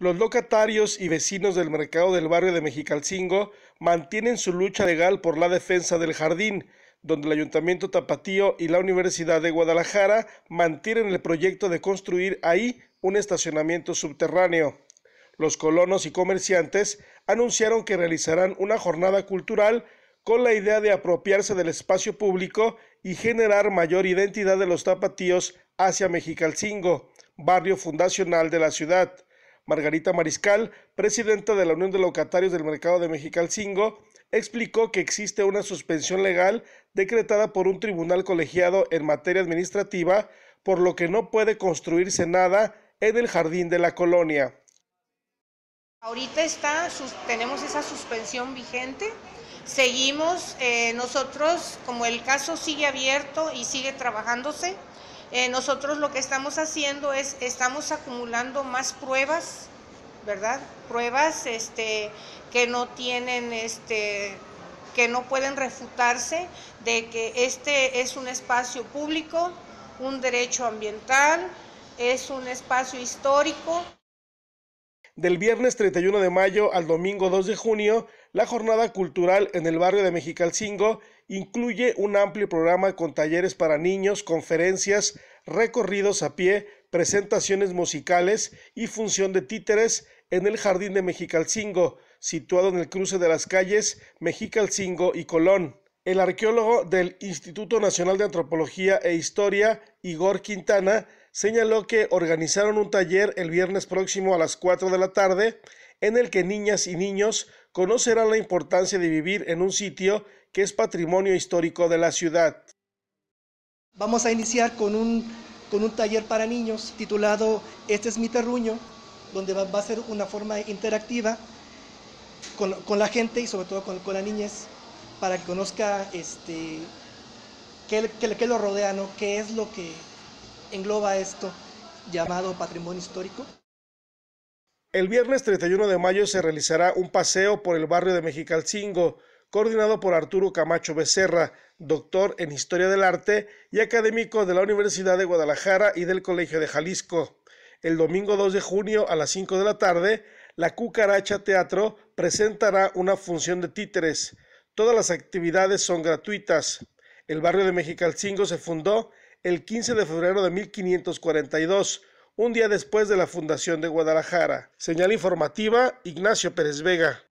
Los locatarios y vecinos del mercado del barrio de Mexicalcingo mantienen su lucha legal por la defensa del jardín, donde el Ayuntamiento Tapatío y la Universidad de Guadalajara mantienen el proyecto de construir ahí un estacionamiento subterráneo. Los colonos y comerciantes anunciaron que realizarán una jornada cultural con la idea de apropiarse del espacio público y generar mayor identidad de los tapatíos hacia Mexicalcingo, barrio fundacional de la ciudad. Margarita Mariscal, presidenta de la Unión de Locatarios del Mercado de Mexicalcingo, explicó que existe una suspensión legal decretada por un tribunal colegiado en materia administrativa, por lo que no puede construirse nada en el jardín de la colonia. Ahorita está, tenemos esa suspensión vigente. Seguimos eh, nosotros, como el caso sigue abierto y sigue trabajándose, eh, nosotros lo que estamos haciendo es, estamos acumulando más pruebas, ¿verdad? Pruebas este, que no tienen, este, que no pueden refutarse de que este es un espacio público, un derecho ambiental, es un espacio histórico. Del viernes 31 de mayo al domingo 2 de junio, la jornada cultural en el barrio de Mexicalcingo incluye un amplio programa con talleres para niños, conferencias, recorridos a pie, presentaciones musicales y función de títeres en el jardín de Mexicalcingo, situado en el cruce de las calles Mexicalcingo y Colón. El arqueólogo del Instituto Nacional de Antropología e Historia, Igor Quintana, señaló que organizaron un taller el viernes próximo a las 4 de la tarde en el que niñas y niños conocerán la importancia de vivir en un sitio que es patrimonio histórico de la ciudad. Vamos a iniciar con un, con un taller para niños titulado Este es mi terruño, donde va, a ser una forma interactiva con, la gente y sobre todo con, con la niñez para que conozca este, qué, qué, lo rodea, qué es lo que engloba esto llamado patrimonio histórico. El viernes 31 de mayo se realizará un paseo por el barrio de Mexicalcingo, coordinado por Arturo Camacho Becerra, doctor en Historia del Arte y académico de la Universidad de Guadalajara y del Colegio de Jalisco. El domingo 2 de junio a las 5 de la tarde, la Cucaracha Teatro presentará una función de títeres. Todas las actividades son gratuitas. El barrio de Mexicalcingo se fundó el 15 de febrero de 1542, un día después de la fundación de Guadalajara. Señal informativa, Ignacio Pérez Vega.